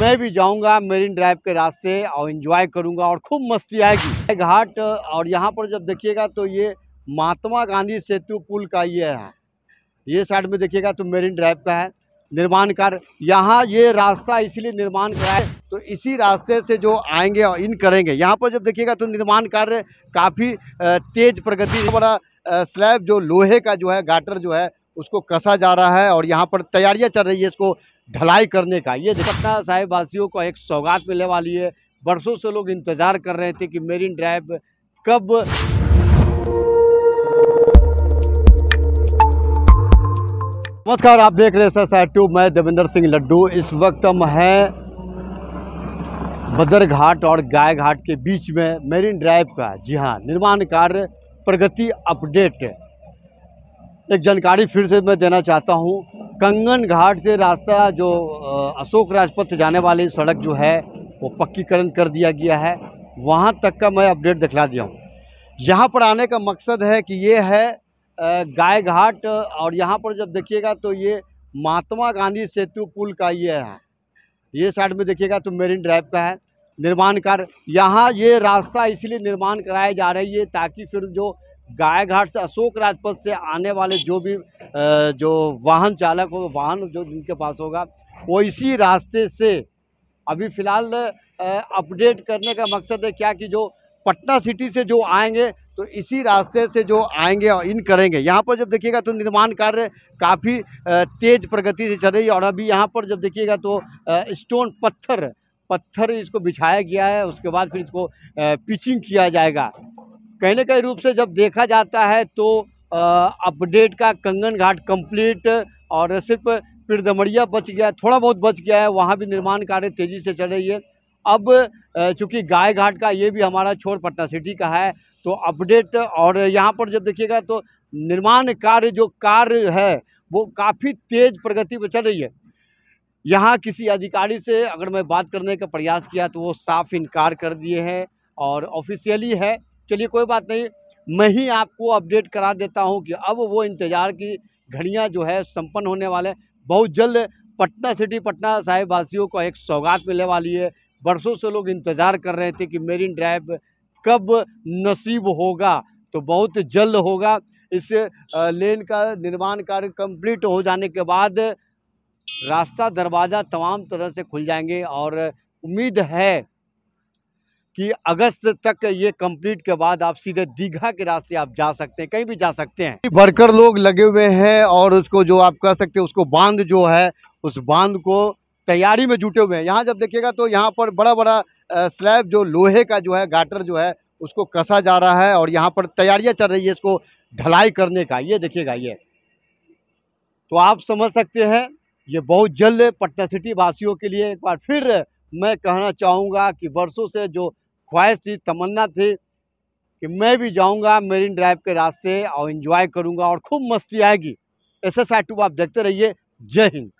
मैं भी जाऊंगा मेरीन ड्राइव के रास्ते और इन्जॉय करूंगा और खूब मस्ती आएगी घाट और यहाँ पर जब देखिएगा तो ये महात्मा गांधी सेतु पुल का ये है ये साइड में देखिएगा तो मेरीन ड्राइव का है निर्माण कार्य यहाँ ये रास्ता इसलिए निर्माण कराए तो इसी रास्ते से जो आएंगे और इन करेंगे यहाँ पर जब देखिएगा तो निर्माण कार्य काफ़ी तेज प्रगति बड़ा स्लैब जो लोहे का जो है गाटर जो है उसको कसा जा रहा है और यहाँ पर तैयारियाँ चल रही है इसको ढलाई करने का ये पटना साहिब वासियों को एक सौगात मिलने वाली है बरसों से लोग इंतज़ार कर रहे थे कि मेरीन ड्राइव कब नमस्कार आप देख रहे हैं सर साइड मैं देवेंद्र सिंह लड्डू इस वक्त हम हैं बदर घाट और गाय घाट के बीच में मेरीन ड्राइव का जी हाँ निर्माण कार्य प्रगति अपडेट एक जानकारी फिर से मैं देना चाहता हूँ कंगन घाट से रास्ता जो अशोक राजपथ जाने वाली सड़क जो है वो पक्कीकरण कर दिया गया है वहाँ तक का मैं अपडेट दिखला दिया हूँ यहाँ पर आने का मकसद है कि ये है गाय घाट और यहाँ पर जब देखिएगा तो ये महात्मा गांधी सेतु पुल का ये है ये साइड में देखिएगा तो मेरीन ड्राइव का है निर्माण कार्य यहाँ ये रास्ता इसलिए निर्माण कराया जा रही है ताकि फिर जो गाय घाट से अशोक राजपथ से आने वाले जो भी जो वाहन चालक होगा वाहन जो जिनके पास होगा वो इसी रास्ते से अभी फ़िलहाल अपडेट करने का मकसद है क्या कि जो पटना सिटी से जो आएंगे तो इसी रास्ते से जो आएंगे और इन करेंगे यहाँ पर जब देखिएगा तो निर्माण कार्य काफ़ी तेज़ प्रगति से चल रही है और अभी यहाँ पर जब देखिएगा तो स्टोन पत्थर पत्थर इसको बिछाया गया है उसके बाद फिर इसको पिचिंग किया जाएगा कहीं ना कहीं रूप से जब देखा जाता है तो अपडेट का कंगन घाट कंप्लीट और सिर्फ पिरदमड़िया बच गया थोड़ा बहुत बच गया है वहाँ भी निर्माण कार्य तेज़ी से चल रही है अब चूँकि गाय घाट का ये भी हमारा छोर पटना सिटी का है तो अपडेट और यहाँ पर जब देखिएगा तो निर्माण कार्य जो कार्य है वो काफ़ी तेज़ प्रगति पर चल रही है यहाँ किसी अधिकारी से अगर मैं बात करने का प्रयास किया तो वो साफ इनकार कर दिए हैं और ऑफिशियली है चलिए कोई बात नहीं मैं ही आपको अपडेट करा देता हूँ कि अब वो इंतज़ार की घड़ियाँ जो है संपन्न होने वाले बहुत जल्द पटना सिटी पटना साहिब वासियों को एक सौगात मिलने वाली है बरसों से लोग इंतज़ार कर रहे थे कि मेरीन ड्राइव कब नसीब होगा तो बहुत जल्द होगा इस लेन का निर्माण कार्य कंप्लीट हो जाने के बाद रास्ता दरवाज़ा तमाम तरह से खुल जाएंगे और उम्मीद है कि अगस्त तक ये कंप्लीट के बाद आप सीधे दीघा के रास्ते आप जा सकते हैं कहीं भी जा सकते हैं वर्कर लोग लगे हुए हैं और उसको जो आप कह सकते हैं उसको बांध जो है उस बांध को तैयारी में जुटे हुए हैं यहाँ जब देखिएगा तो यहाँ पर बड़ा बड़ा स्लैब जो लोहे का जो है गाटर जो है उसको कसा जा रहा है और यहाँ पर तैयारियाँ चल रही है इसको ढलाई करने का ये देखिएगा ये तो आप समझ सकते हैं ये बहुत जल्द पटना सिटी वासियों के लिए एक बार फिर मैं कहना चाहूँगा कि वर्षों से जो ख्वाहिश थी तमन्ना थी कि मैं भी जाऊंगा मेरीन ड्राइव के रास्ते और इन्जॉय करूंगा और खूब मस्ती आएगी एस एस आप देखते रहिए जय हिंद